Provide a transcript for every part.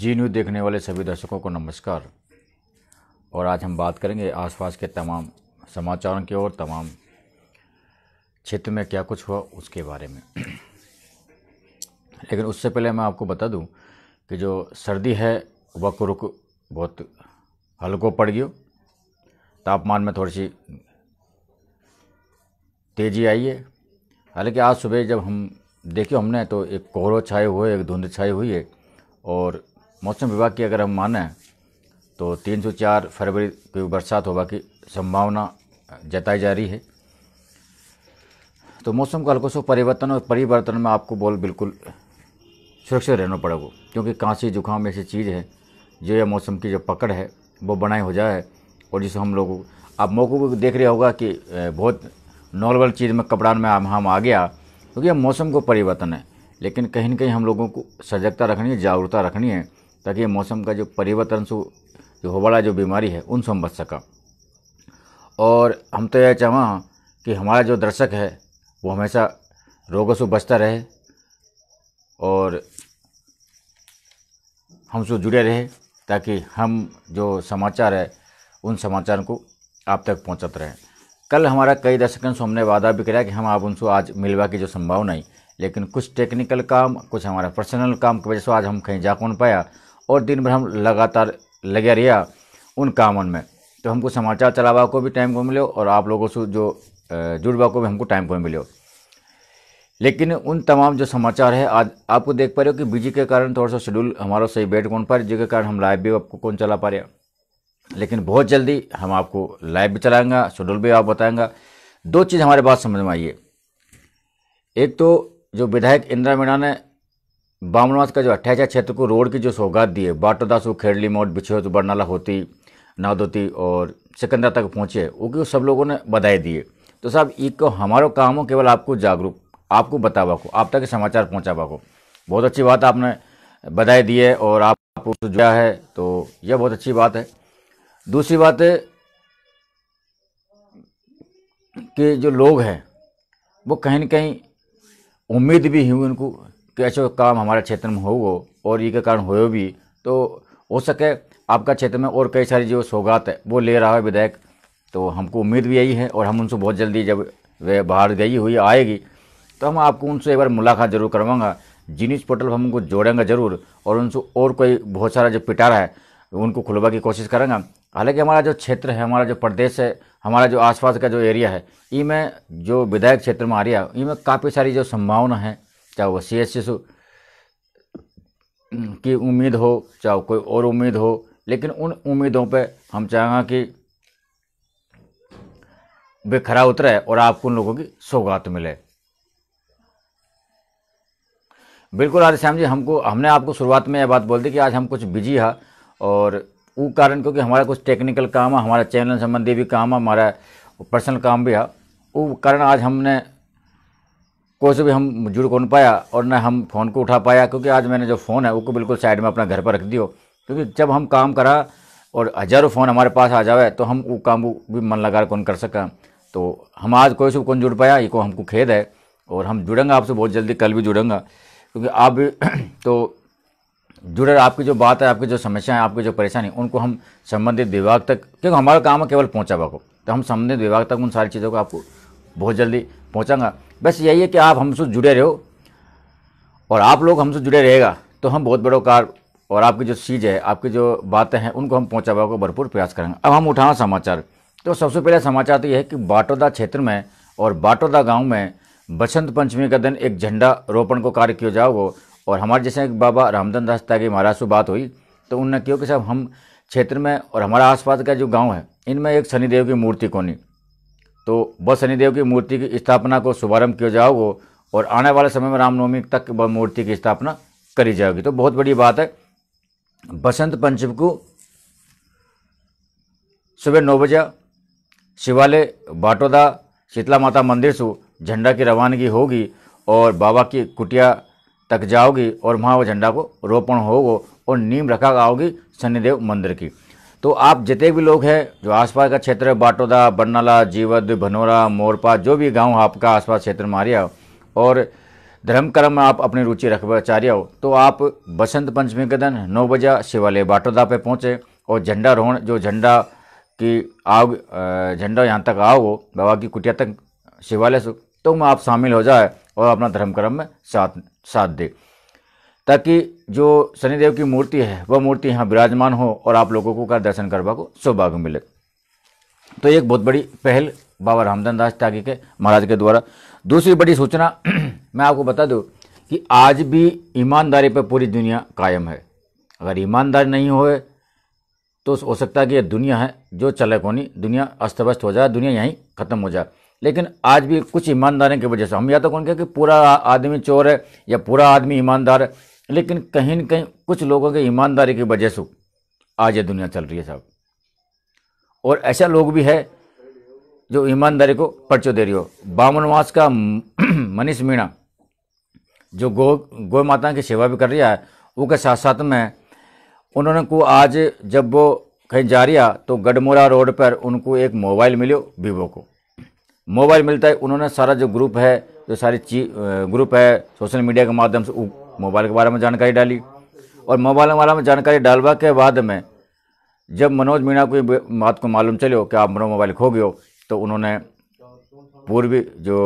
जी news देखने वाले सभी दर्शकों को नमस्कार और आज हम बात करेंगे आसपास के तमाम समाचारों की और तमाम क्षेत्र में क्या कुछ हुआ उसके बारे में लेकिन उससे पहले मैं आपको बता दूं कि जो सर्दी है वक रुक बहुत हल्को पड़ गयो तापमान में थोड़ी सी तेज़ी आई है हालांकि आज सुबह जब हम देखे हमने तो एक कोहरो छाए हुए एक धुंध छाई हुई है और मौसम विभाग की अगर हम माने तो तीन सौ चार फरवरी को बरसात होगा की संभावना जताई जा रही है तो मौसम का हल्कों से परिवर्तन और परिवर्तन में आपको बोल बिल्कुल सुरक्षित रहना पड़ेगा क्योंकि कांसी जुकाम ऐसी चीज़ है जो यह मौसम की जो पकड़ है वो बनाई हो जाए और जिसे हम लोगों आप मौक़ों को देख रहे होगा कि बहुत नॉर्मल चीज़ में कपड़ान में हम हम आ गया क्योंकि यह मौसम को परिवर्तन है लेकिन कहीं ना कहीं हम लोगों को सजगता रखनी है जागरूकता रखनी है ताकि मौसम का जो परिवर्तन से जो होबाला जो बीमारी है उनसे हम बच सका और हम तो यह चाह कि हमारा जो दर्शक है वो हमेशा रोगों से बचता रहे और हमसे जुड़े रहे ताकि हम जो समाचार है उन समाचार को आप तक पहुंचाते रहें कल हमारा कई दर्शकों से हमने वादा भी कराया कि हम आप उनसे आज मिलवा की जो संभावना है लेकिन कुछ टेक्निकल काम कुछ हमारा पर्सनल काम की वजह से आज हम कहीं जा कौन पाया और दिन भर हम लगातार लगे रहा उन कामन में तो हमको समाचार चलावा को भी टाइम को मिले और आप लोगों से जो जुड़वा को भी हमको टाइम को मिले लेकिन उन तमाम जो समाचार है आज आपको देख पा रहे हो कि बिजी के कारण थोड़ा सा शेड्यूल हमारा सही बैठ कौन पा रहे जिसके कारण हम लाइव भी आपको कौन चला पा रहे लेकिन बहुत जल्दी हम आपको लाइव भी चलाएंगा शेड्यूल भी आप बताएंगा दो चीज़ हमारे बात समझ में आई है एक तो जो विधायक इंदिरा मीणा ने बामनवास का जो अट्ठाईस क्षेत्र को रोड की जो सौगात दी है बाटोदासू खेड़ली मोड बिछोत बरनाला होती नादोती और सिकंदरा तक पहुँचे वो सब लोगों ने बधाई दिए तो साहब एक को हमारा काम हो केवल आपको जागरूक आपको बतावा को आप तक समाचार पहुँचावा को बहुत अच्छी बात आपने बधाई दी है और आपको तो जुड़ा है तो यह बहुत अच्छी बात है दूसरी बात है कि जो लोग हैं वो कहीं ना कहीं उम्मीद भी हुई उनको कि तो ऐसे काम हमारे क्षेत्र में हो और ये के कारण हो भी तो हो सके आपका क्षेत्र में और कई सारी जो सौगात है वो ले रहा है विधायक तो हमको उम्मीद भी यही है और हम उनसे बहुत जल्दी जब वे बाहर गई हुई आएगी तो हम आपको उनसे एक बार मुलाकात जरूर करवाऊंगा जीनिस पोर्टल पर हम उनको जोड़ेंगे ज़रूर और उनसे और कोई बहुत सारा जो पिटारा है उनको खुलवा की कोशिश करेंगे हालांकि हमारा जो क्षेत्र है हमारा जो प्रदेश है हमारा जो आसपास का जो एरिया है इनमें जो विधायक क्षेत्र में आ रहा है इनमें काफ़ी सारी जो संभावना है चाहे वो सी एस की उम्मीद हो चाहे कोई और उम्मीद हो लेकिन उन उम्मीदों पे हम चाहेंगे कि वे खरा उतरे और आपको उन लोगों की सौगात मिले बिल्कुल आदि श्याम जी हमको हमने आपको शुरुआत में यह बात बोल दी कि आज हम कुछ बिजी है और वो कारण क्योंकि हमारा कुछ टेक्निकल काम है हमारा चैनल संबंधी भी काम है हमारा पर्सनल काम भी है वो कारण आज हमने कोई से भी हम जुड़ कौन पाया और ना हम फ़ोन को उठा पाया क्योंकि आज मैंने जो फ़ोन है वो बिल्कुल साइड में अपना घर पर रख दियो क्योंकि जब हम काम करा और हजारों फ़ोन हमारे पास आ जावे तो हम वो काम भी मन लगा कौन कर सका तो हम आज कोई से कौन जुड़ पाया ये को हमको खेद है और हम जुड़ेंगे आपसे बहुत जल्दी कल भी जुड़ेंगे क्योंकि आप भी तो जुड़े आपकी जो बात है आपकी जो समस्या है आपकी जो परेशानी उनको हम संबंधित विभाग तक क्योंकि हमारा काम है केवल पहुँचावा को तो हम संबंधित विभाग तक उन सारी चीज़ों को आपको बहुत जल्दी पहुँचाऊँगा बस यही है कि आप हमसे जुड़े रहो और आप लोग हमसे जुड़े रहेगा तो हम बहुत कार और आपकी जो चीज़ है आपकी जो बातें हैं उनको हम पहुँचावा को भरपूर प्रयास करेंगे अब हम उठाना समाचार तो सबसे पहला समाचार तो यह है कि बाटोदा क्षेत्र में और बाटोदा गाँव में बसंत पंचमी का दिन एक झंडा रोपण को कार्य किया जाओ और हमारे जैसे एक बाबा रामधन दास त्यागी महाराज से बात हुई तो उन्होंने क्यों कि साहब हम क्षेत्र में और हमारा आसपास का जो गांव है इनमें एक शनिदेव की मूर्ति कोनी तो वह शनिदेव की मूर्ति की स्थापना को शुभारंभ किया जाओगे और आने वाले समय में रामनवमी तक वह मूर्ति की स्थापना करी जाएगी तो बहुत बड़ी बात है बसंत पंचमी को सुबह नौ बजे शिवालय बाटोदा शीतला माता मंदिर से झंडा की रवानगी होगी और बाबा की कुटिया तक जाओगी और वहाँ वो झंडा को रोपण होगा और नीम रखा आओगी शनिदेव मंदिर की तो आप जितने भी लोग हैं जो आसपास का क्षेत्र है बाटोदा बरनाला जीवद भनोरा मोरपा जो भी गांव आपका आसपास क्षेत्र में आ रहा हो और धर्म कर्म में आप अपनी रुचि रखना चाह रहे हो तो आप बसंत पंचमी के दिन नौ बजे शिवालय बाटोदा पे पहुँचे और झंडा रोहण जो झंडा की आग झंडा यहाँ तक आओ वो बाबा की कुटिया तक शिवालय से तो मैं आप शामिल हो जाए और अपना धर्म कर्म में साथ साथ दे ताकि जो शनिदेव की मूर्ति है वह मूर्ति यहाँ विराजमान हो और आप लोगों को का दर्शन करवा को सौभाग्य मिले तो एक बहुत बड़ी पहल बाबा रामधन दास त्यागी के महाराज के द्वारा दूसरी बड़ी सूचना मैं आपको बता दूँ कि आज भी ईमानदारी पर पूरी दुनिया कायम है अगर ईमानदार नहीं होए तो हो सकता है कि यह दुनिया है जो चले कोनी दुनिया अस्त व्यस्त हो जाए दुनिया यहीं ख़त्म हो जाए लेकिन आज भी कुछ ईमानदारी की वजह से हम या तो कौन कहें कि पूरा आदमी चोर है या पूरा आदमी ईमानदार है लेकिन कहीं न कहीं कुछ लोगों के ईमानदारी की वजह से आज ये दुनिया चल रही है साहब और ऐसा लोग भी है जो ईमानदारी को पर्चो दे रही हो बामनवास का मनीष मीणा जो गो गौ माता की सेवा भी कर रहा है उसके साथ साथ में उन्होंने को आज जब वो कहीं जा रहा तो गढ़मोरा रोड पर उनको एक मोबाइल मिलो वीवो को मोबाइल मिलता है उन्होंने सारा जो ग्रुप है जो सारी ग्रुप है सोशल मीडिया के माध्यम से मोबाइल के बारे में जानकारी डाली और मोबाइल के बारे में जानकारी डालवा के बाद में जब मनोज मीणा को बात को मालूम चलो कि आप मनो मोबाइल खो गयो तो उन्होंने पूर्वी जो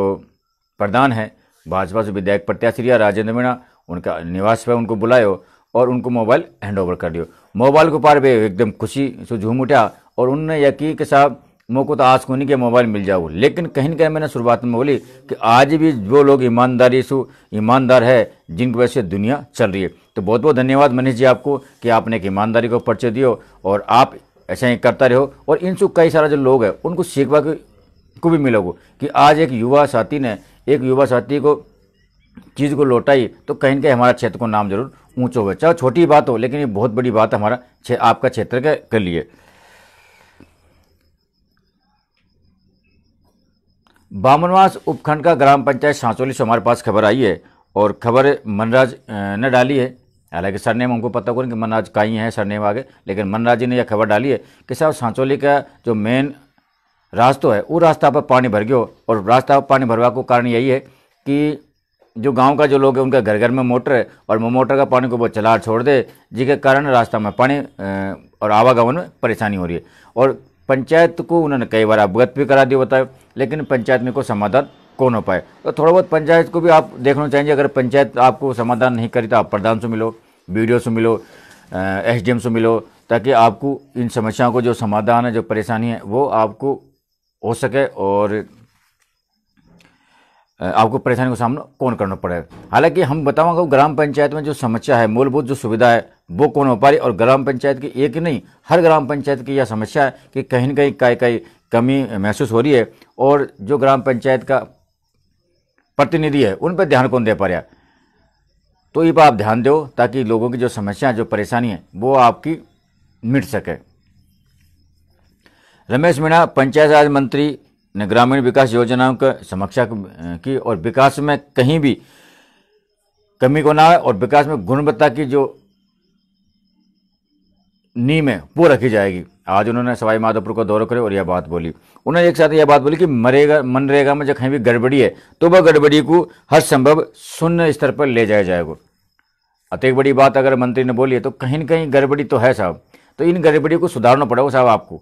प्रधान है भाजपा से विधायक प्रत्याशी रिया राजेंद्र मीणा उनका निवास पर उनको बुलायो और उनको मोबाइल हैंड ओवर कर दियो मोबाइल के ऊपर वे एकदम खुशी से झूम उठा और उनने यकीन के साहब मौको तो आज नहीं कि मोबाइल मिल जाओ लेकिन कहीं ना कहीं मैंने शुरुआत में बोली कि आज भी जो लोग ईमानदारी से ईमानदार है जिनकी वजह से दुनिया चल रही है तो बहुत बहुत धन्यवाद मनीष जी आपको कि आपने एक ईमानदारी को परिचय दियो और आप ऐसा ही करता रहो और इनसे कई सारा जो लोग हैं उनको सीखवा को भी मिलोगे कि आज एक युवा साथी ने एक युवा साथी को चीज़ को लौटाई तो कहीं ना कहीं हमारा क्षेत्र को नाम जरूर ऊँचा हुआ चाहे छोटी बात हो लेकिन ये बहुत बड़ी बात हमारा आपका क्षेत्र के लिए बामनवास उपखंड का ग्राम पंचायत सांचोली से हमारे पास खबर आई है और खबर मनराज ने डाली है हालांकि सरनेम हमको पता करें कि मनराज ही है सरनेम आगे लेकिन मनराज जी ने यह खबर डाली है कि साहब सांचोली का जो मेन रास्ता है वो रास्ता पर पानी भर गयो और रास्ता पर पानी भरवा को कारण यही है कि जो गांव का जो लोग है उनका घर घर में मोटर है और वो मोटर का पानी को वो चला छोड़ दे जिसके कारण रास्ता में पानी और आवागमन में परेशानी हो रही है और पंचायत को उन्होंने कई बार अवगत भी करा दिया बताया लेकिन पंचायत में कोई समाधान कौन हो पाए तो थोड़ा बहुत पंचायत को भी आप देखना चाहेंगे अगर पंचायत आपको समाधान नहीं करी तो आप प्रधान से मिलो बी से मिलो एस से मिलो ताकि आपको इन समस्याओं को जो समाधान है जो परेशानी है वो आपको हो सके और आपको परेशानी का सामना कौन करना पड़ेगा हालांकि हम बताऊंगा ग्राम पंचायत में जो समस्या है मूलभूत जो सुविधा है वो कौन हो पा रही और ग्राम पंचायत की एक नहीं हर ग्राम पंचायत की यह समस्या है कि कहीं ना कहीं कई कई कमी महसूस हो रही है और जो ग्राम पंचायत का प्रतिनिधि है उन पर ध्यान कौन दे पा रहा तो ये पर आप ध्यान दो ताकि लोगों की जो समस्या जो परेशानी है वो आपकी मिट सके रमेश मीणा पंचायत राज मंत्री ग्रामीण विकास योजनाओं का समीक्षा की और विकास में कहीं भी कमी को ना आए और विकास में गुणवत्ता की जो नीम है वो रखी जाएगी आज उन्होंने सवाई माधोपुर का दौरा करे और यह बात बोली उन्होंने एक साथ यह बात बोली कि मरेगा मनरेगा में जब कहीं भी गड़बड़ी है तो वह गड़बड़ी को हर संभव शून्य स्तर पर ले जाया जाएगा अत एक बड़ी बात अगर मंत्री ने बोली है तो कहीं ना कहीं गड़बड़ी तो है साहब तो इन गड़बड़ियों को सुधारना पड़ेगा साहब आपको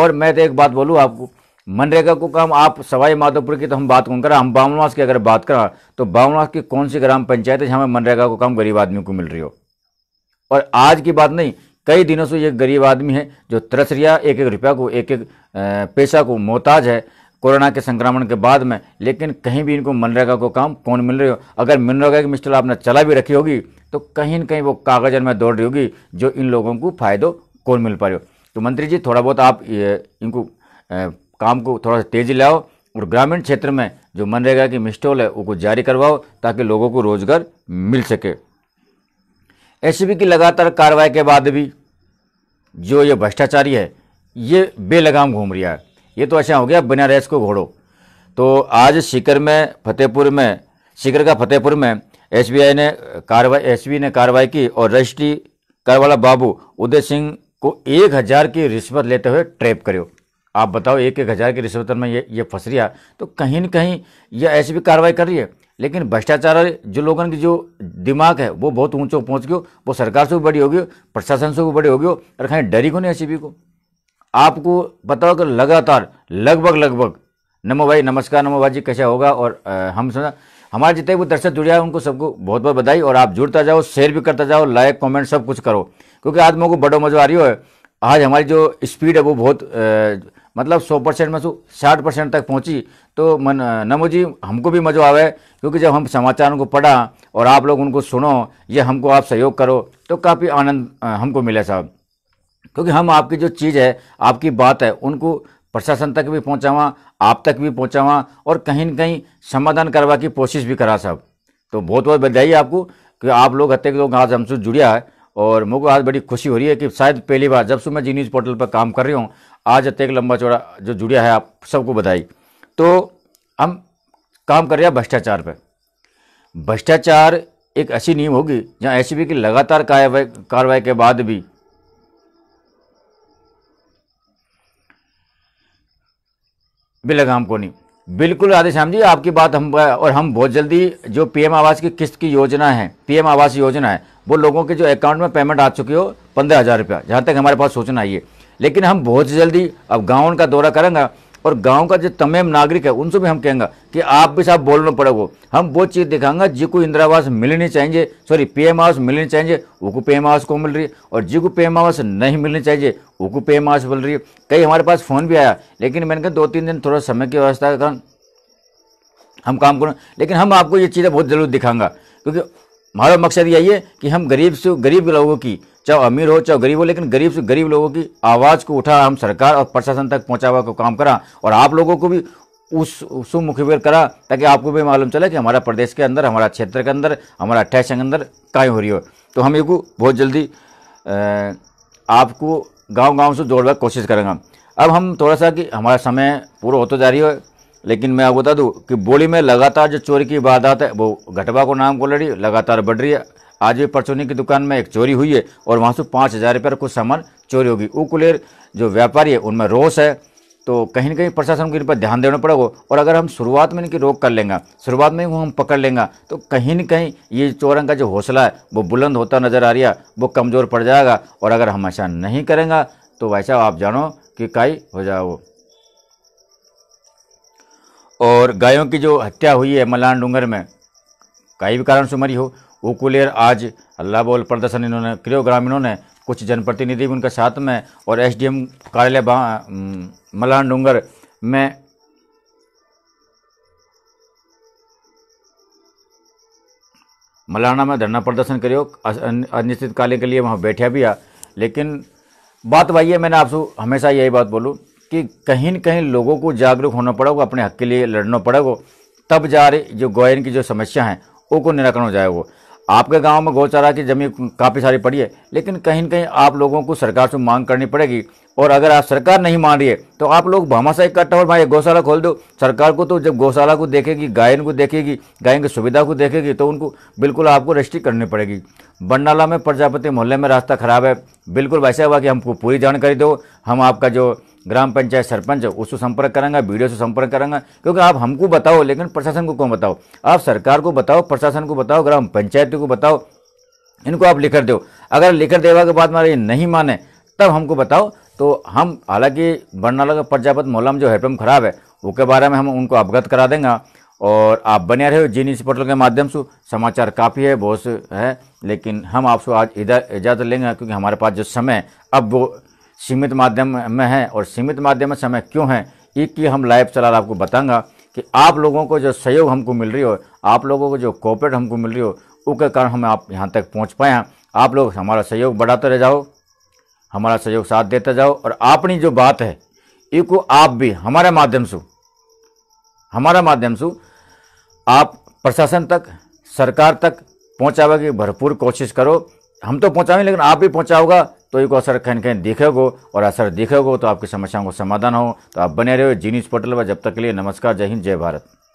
और मैं तो एक बात बोलूँ आपको मनरेगा को काम आप सवाई माधोपुर की तो हम बात कौन करें हम बावनवास की अगर बात करें तो बावनवास की कौन सी ग्राम पंचायत है जहाँ मनरेगा को काम गरीब आदमी को मिल रही हो और आज की बात नहीं कई दिनों से ये गरीब आदमी है जो तरस रिया एक एक रुपया को एक एक पैसा को मोहताज है कोरोना के संक्रमण के बाद में लेकिन कहीं भी इनको मनरेगा को काम कौन मिल रही हो अगर मनरेगा की मिस्टर आपने चला भी रखी होगी तो कहीं ना कहीं वो कागजन में दौड़ रही होगी जो इन लोगों को फायदों कौन मिल पा रही हो तो मंत्री जी थोड़ा बहुत आप इनको काम को थोड़ा सा तेज़ी लाओ और ग्रामीण क्षेत्र में जो मनरेगा की मिस्टोल है उसको जारी करवाओ ताकि लोगों को रोजगार मिल सके एस e की लगातार कार्रवाई के बाद भी जो ये भ्रष्टाचारी है ये बेलगाम घूम रहा है ये तो ऐसा हो गया बिना रेस को घोड़ो तो आज सीकर में फतेहपुर में सीकर का फतेहपुर में एसबीआई ने कार्रवाई एस ने कार्रवाई की और रजिस्ट्री करवाला बाबू उदय सिंह को एक हज़ार की रिश्वत लेते हुए ट्रैप करो आप बताओ एक एक हज़ार की रिश्वत में ये ये फंस रहा तो कहीं ना कहीं यह ऐसी भी कार्रवाई कर रही है लेकिन भ्रष्टाचार जो लोगों की जो दिमाग है वो बहुत ऊँचों पहुंच गयो वो सरकार से भी बड़ी होगी प्रशासन से भी बड़ी होगी और कहीं डरी को नहीं एसीबी को आपको बताओ कि लगातार लगभग लगभग नमो भाई नमस्कार नमो भाई जी कैसा होगा और आ, हम सुना हमारे जितने भी दर्शक जुड़े हैं उनको सबको बहुत बहुत बधाई और आप जुड़ता जाओ शेयर भी करता जाओ लाइक कमेंट सब कुछ करो क्योंकि आज मेरे को बड़ो मजा आ रही हो आज हमारी जो स्पीड है वो बहुत मतलब 100 परसेंट में से साठ परसेंट तक पहुंची तो मन नमो जी हमको भी मज़ा आवे क्योंकि जब हम समाचारों को पढ़ा और आप लोग उनको सुनो ये हमको आप सहयोग करो तो काफ़ी आनंद हमको मिला साहब क्योंकि हम आपकी जो चीज़ है आपकी बात है उनको प्रशासन तक भी पहुँचावा आप तक भी पहुँचावा और कहीं ना कहीं समाधान करवा की कोशिश भी करा साहब तो बहुत बहुत बधाई आपको कि आप लोग हत्या के लोग आज हमसे जुड़िया है और मुझे आज बड़ी खुशी हो रही है कि शायद पहली बार जब से मैं जी न्यूज़ पोर्टल पर काम कर रही हूँ आज अत्येक लंबा चौड़ा जो जुड़िया है आप सबको बधाई तो हम काम कर रहे हैं भ्रष्टाचार पर भ्रष्टाचार एक ऐसी नींव होगी जहाँ एस की लगातार कार्रवाई के बाद भी बिलगाम को नहीं बिल्कुल राधेश्याम जी आपकी बात हम और हम बहुत जल्दी जो पीएम आवास की किस्त की योजना है पीएम आवास योजना है वो लोगों के जो अकाउंट में पेमेंट आ चुकी हो पंद्रह हज़ार रुपया जहाँ तक हमारे पास सूचना आई है लेकिन हम बहुत जल्दी अब गाँव का दौरा करेंगे और गांव का जो तमाम नागरिक है उनसे भी हम कहेंगे कि आप भी साहब बोलना पड़ेगा हम वो चीज़ दिखाएंगे जिनको इंदिरा आवास मिलनी चाहिए सॉरी पीएम आवास मिलनी चाहिए उनको पीएम आवास को मिल रही है और जिसको पीएम आवास नहीं मिलनी चाहिए उनको पीएम आवास मिल रही है कई हमारे पास फ़ोन भी आया लेकिन मैंने कहा दो तीन दिन थोड़ा समय की व्यवस्था का हम काम करें लेकिन हम आपको ये चीज़ें बहुत ज़रूर दिखाएंगे क्योंकि हमारा मकसद यही है कि हम गरीब से गरीब लोगों की चाहे अमीर हो चाहे गरीब हो लेकिन गरीब से गरीब लोगों की आवाज़ को उठा हम सरकार और प्रशासन तक पहुँचा हुआ को काम करा और आप लोगों को भी उस सुमुखबिर करा ताकि आपको भी मालूम चले कि हमारा प्रदेश के अंदर हमारा क्षेत्र के अंदर हमारा अट्ठाईस के अंदर कायम हो रही हो तो हम ये को बहुत जल्दी आपको गांव गांव से जोड़ने की कोशिश करेंगे अब हम थोड़ा सा कि हमारा समय पूरा होता जा रही हो लेकिन मैं आपको बता दूं कि बोली में लगातार जो चोरी की वारदात है वो घटवा को नाम को लड़ी लगातार बढ़ रही है आज भी परचूनी की दुकान में एक चोरी हुई है और वहाँ से पाँच हज़ार रुपये कुछ सामान चोरी होगी वो कुलेर जो व्यापारी है उनमें रोष है तो कहीं ना कहीं प्रशासन को इन पर ध्यान देना पड़ेगा और अगर हम शुरुआत में इनकी रोक कर लेंगे शुरुआत में ही हम पकड़ लेंगे तो कहीं ना कहीं ये चोरों का जो हौसला है वो बुलंद होता नज़र आ रहा वो कमज़ोर पड़ जाएगा और अगर हम ऐसा नहीं करेंगे तो वैसा आप जानो कि काई हो जाओ और गायों की जो हत्या हुई है मलान डूंगर में कई भी कारण से मरी हो उकुलेर आज हल्ला बोल प्रदर्शन इन्होंने क्रियो ग्रामीणों ने कुछ जनप्रतिनिधि भी उनके साथ में और एसडीएम कार्यालय मलान डूंगर में मलाना में धरना प्रदर्शन करियो अनिश्चितकालीन के लिए वहाँ बैठा भी आ लेकिन बात वही है मैंने आपसे हमेशा यही बात बोलूँ कि कहीं न कहीं लोगों को जागरूक होना पड़ेगा अपने हक के लिए लड़ना पड़ेगा तब जा रही जो गोयन की जो समस्या है वो को निराकरण हो जाएगा आपके गांव में गौचारा की जमीन काफ़ी सारी पड़ी है लेकिन कहीं ना कहीं आप लोगों को सरकार से मांग करनी पड़ेगी और अगर आप सरकार नहीं मान रही है तो आप लोग भामाशाह इकट्ठा और भाई गौशाला खोल दो सरकार को तो जब गौशाला को देखेगी गायन को देखेगी गायन की सुविधा को देखेगी तो उनको बिल्कुल आपको रजिस्ट्री करनी पड़ेगी बंडाला में प्रजापति मोहल्ले में रास्ता खराब है बिल्कुल वैसे हुआ कि हमको पूरी जानकारी दो हम आपका जो ग्राम पंचायत सरपंच है उससे संपर्क करेंगे वीडियो से संपर्क करेंगे क्योंकि आप हमको बताओ लेकिन प्रशासन को कौन बताओ आप सरकार को बताओ प्रशासन को बताओ ग्राम पंचायत को बताओ इनको आप लिख कर दो अगर लिख कर देवा के बाद मारे नहीं माने तब हमको बताओ तो हम हालांकि बरनाला प्रजापत मोहल्ला जो हेडपम्प खराब है उसके बारे में हम उनको अवगत करा देंगे और आप बने रहे हो जी न्यूज़ पोर्टल के माध्यम से समाचार काफ़ी है बहुत है लेकिन हम आपसे आज इधर इजाज़त लेंगे क्योंकि हमारे पास जो समय अब वो सीमित माध्यम में है और सीमित माध्यम में समय क्यों है एक की हम लाइव चला आपको बताऊँगा कि आप लोगों को जो सहयोग हमको मिल रही हो आप लोगों को जो कॉपरेट हमको मिल रही हो उसके कारण हम आप यहाँ तक पहुँच पाए हैं आप लोग हमारा सहयोग बढ़ाते रह जाओ हमारा सहयोग साथ देता जाओ और अपनी जो बात है इको आप भी हमारे माध्यम से हमारा माध्यम से आप प्रशासन तक सरकार तक पहुँचावे की भरपूर कोशिश करो हम तो पहुँचाएंगे लेकिन आप भी पहुँचाओगा तो एक असर कहीं कहीं दिखेगो और असर दिखेगो तो आपकी समस्याओं को समाधान हो तो आप बने रहो जीनीस पोर्टल पर जब तक के लिए नमस्कार जय हिंद जय भारत